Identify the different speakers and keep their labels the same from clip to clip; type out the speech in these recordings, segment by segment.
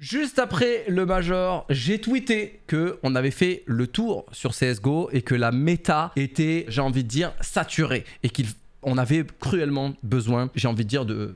Speaker 1: Juste après le Major, j'ai tweeté que on avait fait le tour sur CSGO et que la méta était, j'ai envie de dire, saturée et qu'il on avait cruellement besoin, j'ai envie de dire, de,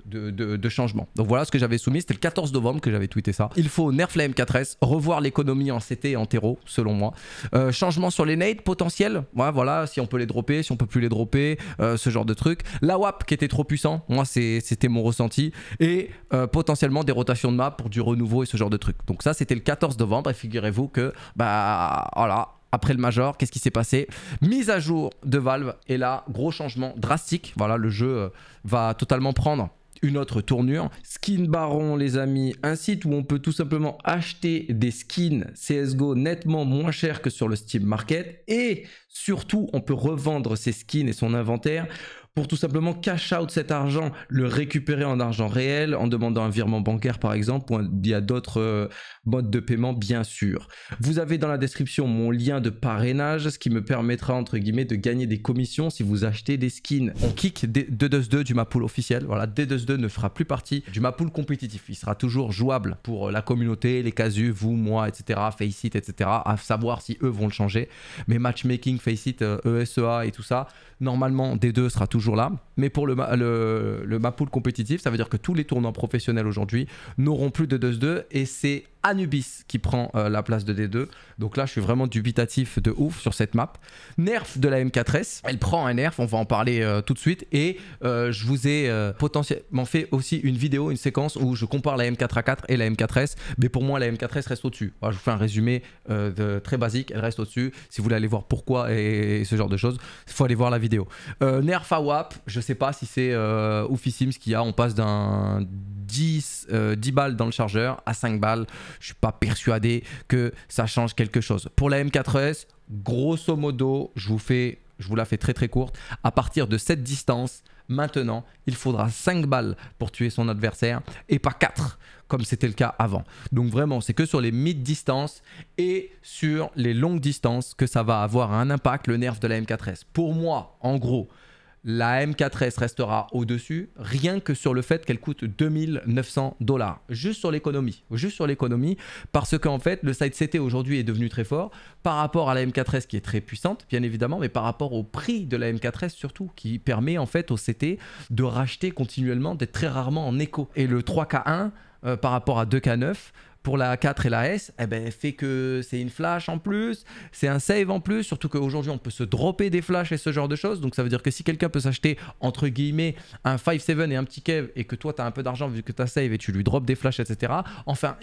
Speaker 1: changements. changement. Donc voilà ce que j'avais soumis, c'était le 14 novembre que j'avais tweeté ça. Il faut nerf la M4S, revoir l'économie en CT et en terreau, selon moi. Euh, changement sur les nades potentiels, voilà, si on peut les dropper, si on peut plus les dropper, euh, ce genre de truc. La WAP qui était trop puissant, moi c'était mon ressenti. Et euh, potentiellement des rotations de map pour du renouveau et ce genre de truc. Donc ça c'était le 14 novembre et figurez-vous que, bah voilà, après le Major, qu'est-ce qui s'est passé Mise à jour de Valve, et là, gros changement drastique. Voilà, le jeu euh, va totalement prendre une autre tournure. Skin Baron, les amis, un site où on peut tout simplement acheter des skins CSGO nettement moins cher que sur le Steam Market, et surtout, on peut revendre ses skins et son inventaire pour tout simplement cash out cet argent, le récupérer en argent réel, en demandant un virement bancaire par exemple, ou il y a d'autres euh, modes de paiement bien sûr. Vous avez dans la description mon lien de parrainage, ce qui me permettra entre guillemets de gagner des commissions si vous achetez des skins. On kick 2-2-2 du mapool officiel, voilà, D2-2 ne fera plus partie du mapool compétitif, il sera toujours jouable pour euh, la communauté, les casus, vous, moi, etc., Faceit, etc., à savoir si eux vont le changer, mais matchmaking, Faceit, ESEA euh, e et tout ça, normalement D2 sera toujours là Mais pour le, le, le compétitif, ça veut dire que tous les tournois professionnels aujourd'hui n'auront plus de 2-2 et c'est Anubis qui prend euh, la place de D2. Donc là, je suis vraiment dubitatif de ouf sur cette map. Nerf de la M4S. Elle prend un nerf, on va en parler euh, tout de suite. Et euh, je vous ai potentiellement fait aussi une vidéo, une séquence où je compare la M4A4 et la M4S. Mais pour moi, la M4S reste au-dessus. je vous fais un résumé de, très basique. Elle reste au-dessus. Si vous voulez aller voir pourquoi et, ce genre de choses, il faut aller voir la vidéo. nerf à WAP, je sais pas si c'est oufissime ce qu'il y a. On passe d'un 10, 10 balles dans le chargeur à 5 balles je suis pas persuadé que ça change quelque chose. Pour la M4S, grosso modo, je vous, fais, je vous la fais très très courte. À partir de cette distance, maintenant, il faudra 5 balles pour tuer son adversaire et pas 4 comme c'était le cas avant. Donc vraiment, c'est que sur les mid-distances et sur les longues distances que ça va avoir un impact, le nerf de la M4S. Pour moi, en gros, la M4S restera au-dessus, rien que sur le fait qu'elle coûte 2900 dollars. Juste sur l'économie, juste sur l'économie, parce qu'en fait, le site CT aujourd'hui est devenu très fort par rapport à la M4S qui est très puissante, bien évidemment, mais par rapport au prix de la M4S surtout, qui permet en fait au CT de racheter continuellement, d'être très rarement en écho. Et le 3K1 euh, par rapport à 2K9, pour la 4 et la S, eh ben, fait que c'est une flash en plus, c'est un save en plus, surtout qu'aujourd'hui on peut se dropper des flashs et ce genre de choses. Donc ça veut dire que si quelqu'un peut s'acheter entre guillemets un 5-7 et un petit Kev et que toi tu as un peu d'argent vu que tu as save et tu lui drops des flashs, etc. Enfin,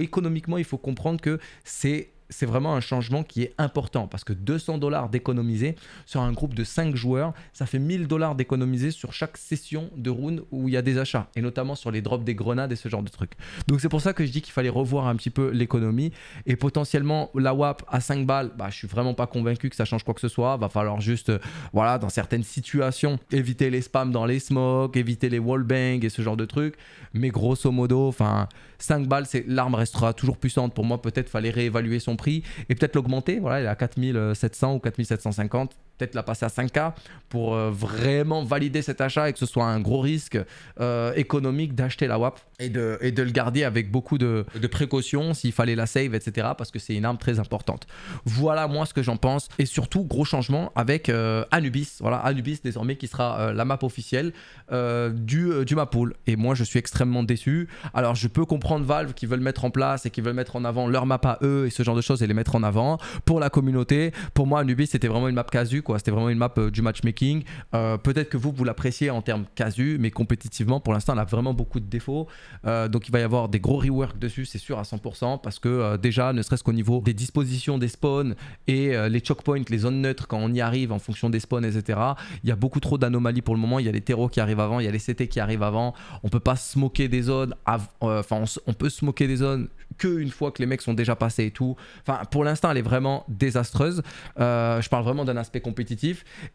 Speaker 1: économiquement, il faut comprendre que c'est c'est vraiment un changement qui est important parce que 200 dollars d'économiser sur un groupe de 5 joueurs, ça fait 1000 dollars d'économiser sur chaque session de round où il y a des achats et notamment sur les drops des grenades et ce genre de trucs. Donc c'est pour ça que je dis qu'il fallait revoir un petit peu l'économie et potentiellement la WAP à 5 balles, je bah, je suis vraiment pas convaincu que ça change quoi que ce soit. Va falloir juste, euh, voilà, dans certaines situations, éviter les spams dans les smokes, éviter les wallbangs et ce genre de trucs. Mais grosso modo, enfin, 5 balles, l'arme restera toujours puissante. Pour moi, peut-être fallait réévaluer son prix et peut-être l'augmenter. Voilà, il est à 4700 ou 4750 la passer à 5K pour euh, vraiment valider cet achat et que ce soit un gros risque euh, économique d'acheter la WAP et de, et de le garder avec beaucoup de, de précautions s'il fallait la save, etc. Parce que c'est une arme très importante. Voilà moi ce que j'en pense. Et surtout, gros changement avec euh, Anubis. Voilà, Anubis désormais qui sera la map officielle du, du map pool. Et moi, je suis extrêmement déçu. Alors, je peux comprendre Valve qui veulent mettre en place et qui veulent mettre en avant leur map à eux et ce genre de choses et les mettre en avant pour la communauté. Pour moi, Anubis, c'était vraiment une map casu, c'était vraiment une map euh, du matchmaking. Euh, peut-être que vous, vous l'appréciez en termes casu, mais compétitivement, pour l'instant, elle a vraiment beaucoup de défauts. Euh, donc il va y avoir des gros rework dessus, c'est sûr, à 100%, parce que déjà, ne serait-ce qu'au niveau des dispositions des spawns et les points, les zones neutres, quand on y arrive en fonction des spawns, etc., il y a beaucoup trop d'anomalies pour le moment. Il y a les terreaux qui arrivent avant, il y a les CT qui arrivent avant. On peut pas se moquer des zones, enfin, on, peut se des zones que une fois que les mecs sont déjà passés et tout. Enfin, pour l'instant, elle est vraiment désastreuse. je parle vraiment d'un aspect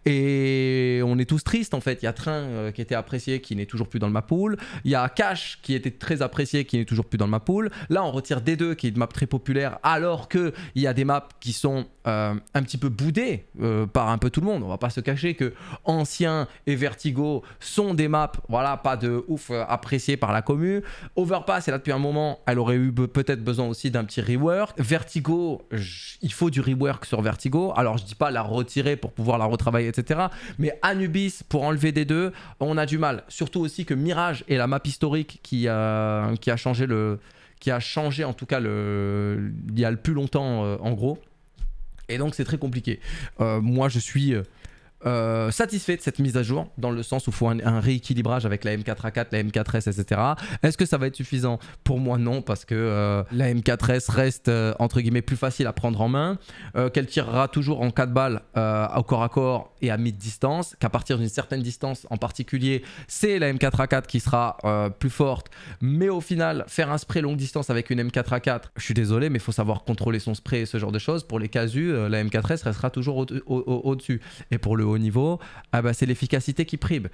Speaker 1: et on est tous tristes en fait. Il y a Train euh, qui était apprécié, qui n'est toujours plus dans le ma pool. Il y a Cash qui était très apprécié, qui n'est toujours plus dans le ma pool. Là, on retire D2 qui est une map très populaire, alors que il y a des maps qui sont euh, un petit peu boudées euh, par un peu tout le monde. On va pas se cacher que Ancien et Vertigo sont des maps, voilà, pas de ouf appréciées par la commune Overpass est là depuis un moment, elle aurait eu peut-être besoin aussi d'un petit rework. Vertigo, il faut du rework sur Vertigo. Alors je dis pas la retirer pour pour pouvoir la retravailler, etc. Mais Anubis, pour enlever des deux, on a du mal. Surtout aussi que Mirage est la map historique qui, qui a changé le qui a changé en tout cas le, il y a le plus longtemps euh, en gros. Et donc c'est très compliqué. Euh, moi je suis euh, euh, satisfait de cette mise à jour, dans le sens où il faut un, rééquilibrage avec la M4A4, la M4S, etc. Est-ce que ça va être suffisant Pour moi, non, parce que euh, la M4S reste, euh, entre guillemets, plus facile à prendre en main, qu'elle tirera toujours en 4 balles au corps à corps et à mi-distance, qu'à partir d'une certaine distance en particulier, c'est la M4A4 qui sera plus forte. Mais au final, faire un spray longue distance avec une M4A4, je suis désolé, mais il faut savoir contrôler son spray et ce genre de choses. Pour les casus, la M4S restera toujours au-dessus. et pour le haut niveau, ah bah, c'est l'efficacité qui prime.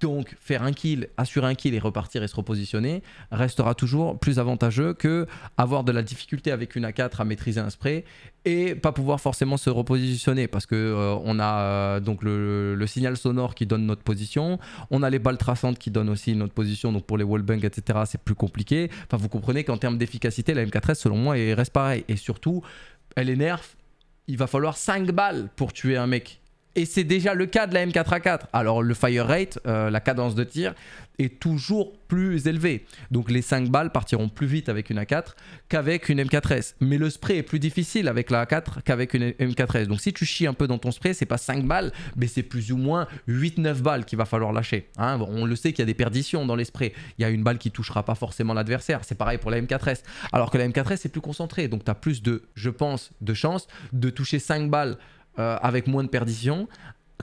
Speaker 1: Donc faire un kill, assurer un kill et repartir et se repositionner restera toujours plus avantageux que avoir de la difficulté avec une A4 à maîtriser un spray et pas pouvoir forcément se repositionner parce que euh, on a euh, donc le, signal sonore qui donne notre position, on a les balles traçantes qui donnent aussi notre position donc pour les wallbang etc c'est plus compliqué. Enfin vous comprenez qu'en termes d'efficacité la M4S selon moi elle reste pareil et surtout elle énerve, il va falloir 5 balles pour tuer un mec et c'est déjà le cas de la M4A4. Alors le fire rate, euh, la cadence de tir, est toujours plus élevée. Donc les 5 balles partiront plus vite avec une A4 qu'avec une M4S. Mais le spray est plus difficile avec la A4 qu'avec une M4S. Donc si tu chies un peu dans ton spray, c'est pas 5 balles, mais c'est plus ou moins 8-9 balles qu'il va falloir lâcher. Hein. On le sait qu'il y a des perditions dans les sprays. Il y a une balle qui touchera pas forcément l'adversaire. C'est pareil pour la M4S. Alors que la M4S est plus concentrée. Donc tu as plus de, je pense, de chances de toucher 5 balles euh, avec moins de perdition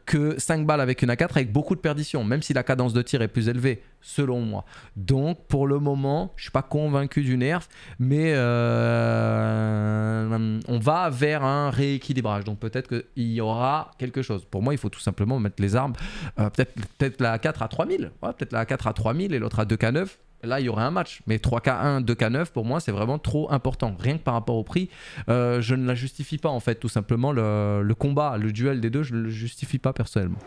Speaker 1: que 5 balles avec une A4 avec beaucoup de perdition, même si la cadence de tir est plus élevée, selon moi. Donc pour le moment, je suis pas convaincu du nerf, mais euh, on va vers un rééquilibrage. Donc peut-être qu'il y aura quelque chose. Pour moi, il faut tout simplement mettre les armes. Euh, peut-être peut la A4 à 3000, peut-être la A4 à 3000 et l'autre à 2K9 là, il y aurait un match. Mais 3K1, 2K9, pour moi, c'est vraiment trop important. Rien que par rapport au prix, euh, je ne la justifie pas, en fait, tout simplement. Le, le combat, le duel des deux, je ne le justifie pas personnellement.